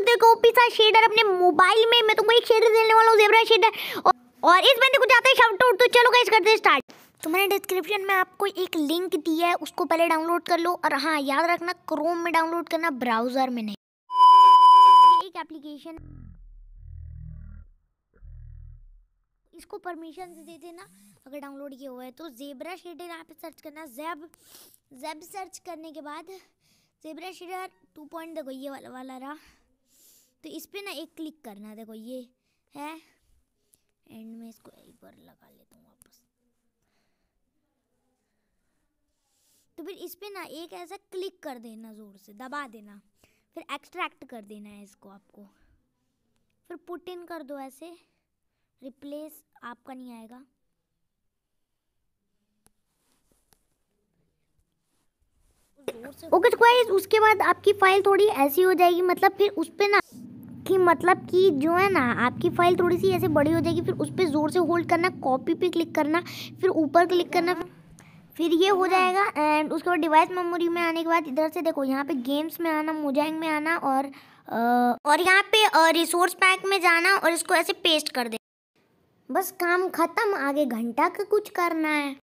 सकते हो ओपी सा शेडर अपने मोबाइल में मैं तुमको एक शेडर देने वाला हूँ जेबरा शेडर और, और इस बंदे को जाते हैं शाउट आउट तो चलो गाइस करते हैं स्टार्ट तो मैंने डिस्क्रिप्शन में आपको एक लिंक दिया है उसको पहले डाउनलोड कर लो और हाँ याद रखना क्रोम में डाउनलोड करना ब्राउजर में नहीं एक एप्लीकेशन इसको परमिशन दे देना अगर डाउनलोड किया हुआ है तो जेबरा शेडर यहाँ पे सर्च करना जेब जेब सर्च करने के बाद जेबरा शेडर टू पॉइंट देखो ये वाला वाला रहा तो इस पर ना एक क्लिक करना देखो ये है एंड में इसको एक बार लगा लेता हूँ वापस तो फिर इस पर ना एक ऐसा क्लिक कर देना ज़ोर से दबा देना फिर एक्सट्रैक्ट कर देना है इसको आपको फिर पुट इन कर दो ऐसे रिप्लेस आपका नहीं आएगा ओके okay, तो उसके बाद आपकी फ़ाइल थोड़ी ऐसी हो जाएगी मतलब फिर उस पर ना कि मतलब कि जो है ना आपकी फ़ाइल थोड़ी सी ऐसे बड़ी हो जाएगी फिर उस पर ज़ोर से होल्ड करना कॉपी पे क्लिक करना फिर ऊपर क्लिक करना फिर ये हो जाएगा एंड उसके बाद डिवाइस मेमोरी में आने के बाद इधर से देखो यहाँ पे गेम्स में आना मोजैंग में आना और और यहाँ पे रिसोर्स पैक में जाना और इसको ऐसे पेस्ट कर दे बस काम ख़त्म आगे घंटा का कुछ करना है